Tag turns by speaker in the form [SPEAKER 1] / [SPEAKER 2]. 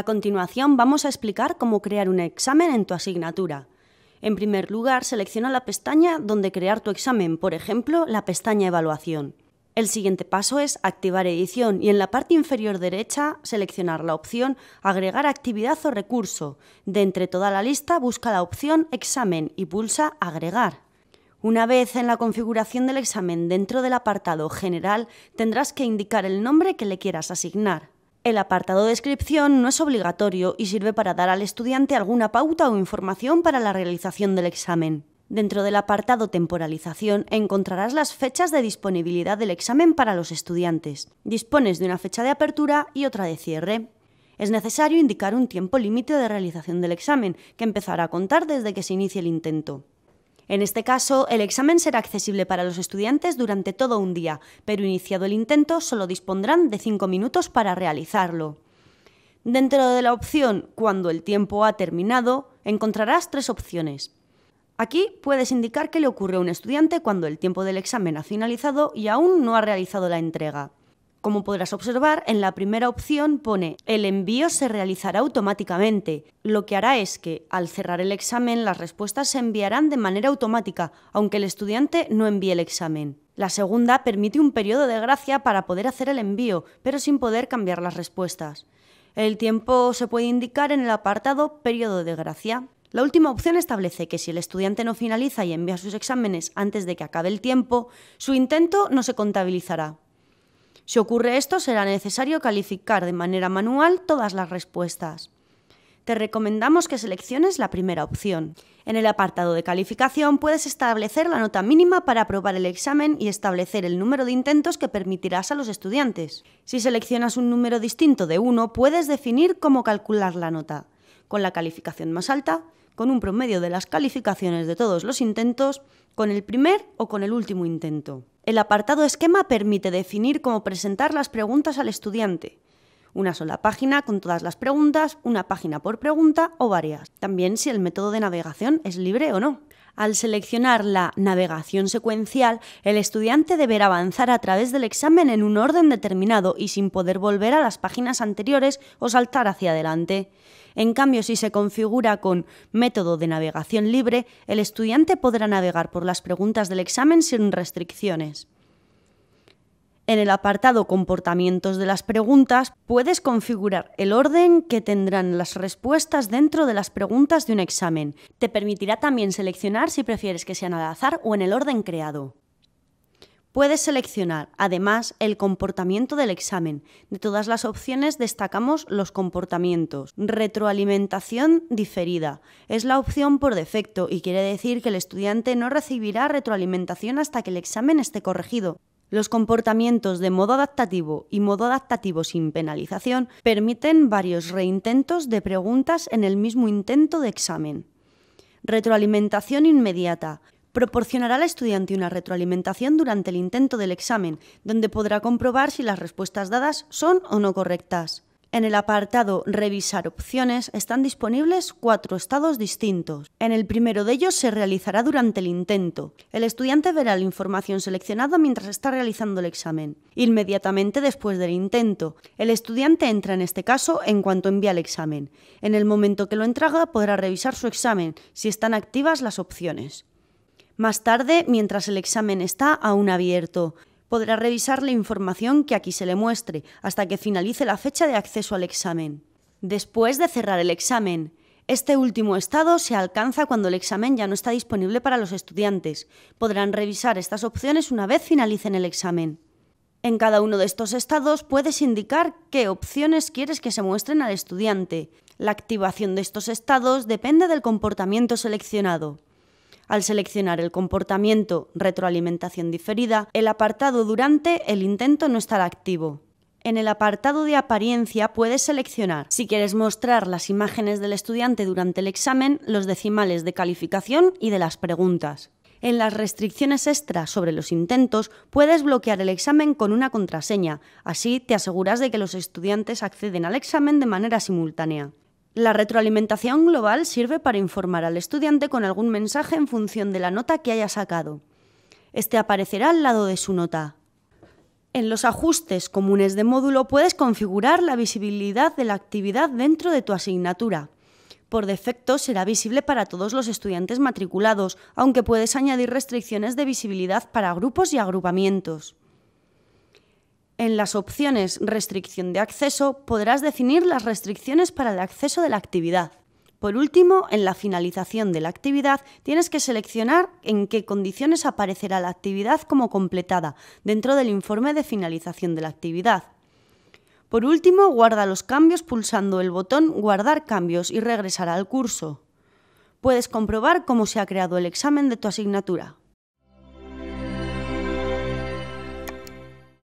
[SPEAKER 1] A continuación vamos a explicar cómo crear un examen en tu asignatura. En primer lugar, selecciona la pestaña donde crear tu examen, por ejemplo, la pestaña Evaluación. El siguiente paso es activar edición y en la parte inferior derecha seleccionar la opción Agregar actividad o recurso. De entre toda la lista busca la opción Examen y pulsa Agregar. Una vez en la configuración del examen dentro del apartado General tendrás que indicar el nombre que le quieras asignar. El apartado descripción no es obligatorio y sirve para dar al estudiante alguna pauta o información para la realización del examen. Dentro del apartado temporalización encontrarás las fechas de disponibilidad del examen para los estudiantes. Dispones de una fecha de apertura y otra de cierre. Es necesario indicar un tiempo límite de realización del examen, que empezará a contar desde que se inicie el intento. En este caso, el examen será accesible para los estudiantes durante todo un día, pero iniciado el intento solo dispondrán de 5 minutos para realizarlo. Dentro de la opción Cuando el tiempo ha terminado, encontrarás tres opciones. Aquí puedes indicar qué le ocurre a un estudiante cuando el tiempo del examen ha finalizado y aún no ha realizado la entrega. Como podrás observar, en la primera opción pone el envío se realizará automáticamente. Lo que hará es que, al cerrar el examen, las respuestas se enviarán de manera automática, aunque el estudiante no envíe el examen. La segunda permite un periodo de gracia para poder hacer el envío, pero sin poder cambiar las respuestas. El tiempo se puede indicar en el apartado periodo de gracia. La última opción establece que si el estudiante no finaliza y envía sus exámenes antes de que acabe el tiempo, su intento no se contabilizará. Si ocurre esto, será necesario calificar de manera manual todas las respuestas. Te recomendamos que selecciones la primera opción. En el apartado de calificación puedes establecer la nota mínima para aprobar el examen y establecer el número de intentos que permitirás a los estudiantes. Si seleccionas un número distinto de 1, puedes definir cómo calcular la nota, con la calificación más alta, con un promedio de las calificaciones de todos los intentos, con el primer o con el último intento. El apartado esquema permite definir cómo presentar las preguntas al estudiante. Una sola página con todas las preguntas, una página por pregunta o varias. También si el método de navegación es libre o no. Al seleccionar la navegación secuencial, el estudiante deberá avanzar a través del examen en un orden determinado y sin poder volver a las páginas anteriores o saltar hacia adelante. En cambio, si se configura con método de navegación libre, el estudiante podrá navegar por las preguntas del examen sin restricciones. En el apartado Comportamientos de las preguntas puedes configurar el orden que tendrán las respuestas dentro de las preguntas de un examen. Te permitirá también seleccionar si prefieres que sean al azar o en el orden creado. Puedes seleccionar, además, el comportamiento del examen. De todas las opciones destacamos los comportamientos. Retroalimentación diferida. Es la opción por defecto y quiere decir que el estudiante no recibirá retroalimentación hasta que el examen esté corregido. Los comportamientos de modo adaptativo y modo adaptativo sin penalización permiten varios reintentos de preguntas en el mismo intento de examen. Retroalimentación inmediata. Proporcionará al estudiante una retroalimentación durante el intento del examen, donde podrá comprobar si las respuestas dadas son o no correctas. En el apartado Revisar opciones están disponibles cuatro estados distintos. En el primero de ellos se realizará durante el intento. El estudiante verá la información seleccionada mientras está realizando el examen. Inmediatamente después del intento, el estudiante entra en este caso en cuanto envía el examen. En el momento que lo entrega podrá revisar su examen si están activas las opciones. Más tarde, mientras el examen está aún abierto, podrá revisar la información que aquí se le muestre hasta que finalice la fecha de acceso al examen. Después de cerrar el examen, este último estado se alcanza cuando el examen ya no está disponible para los estudiantes. Podrán revisar estas opciones una vez finalicen el examen. En cada uno de estos estados puedes indicar qué opciones quieres que se muestren al estudiante. La activación de estos estados depende del comportamiento seleccionado al seleccionar el comportamiento retroalimentación diferida, el apartado durante el intento no estará activo. En el apartado de apariencia puedes seleccionar si quieres mostrar las imágenes del estudiante durante el examen, los decimales de calificación y de las preguntas. En las restricciones extra sobre los intentos puedes bloquear el examen con una contraseña, así te aseguras de que los estudiantes acceden al examen de manera simultánea. La retroalimentación global sirve para informar al estudiante con algún mensaje en función de la nota que haya sacado. Este aparecerá al lado de su nota. En los ajustes comunes de módulo puedes configurar la visibilidad de la actividad dentro de tu asignatura. Por defecto será visible para todos los estudiantes matriculados, aunque puedes añadir restricciones de visibilidad para grupos y agrupamientos. En las opciones Restricción de acceso podrás definir las restricciones para el acceso de la actividad. Por último, en la finalización de la actividad tienes que seleccionar en qué condiciones aparecerá la actividad como completada dentro del informe de finalización de la actividad. Por último, guarda los cambios pulsando el botón Guardar cambios y regresará al curso. Puedes comprobar cómo se ha creado el examen de tu asignatura.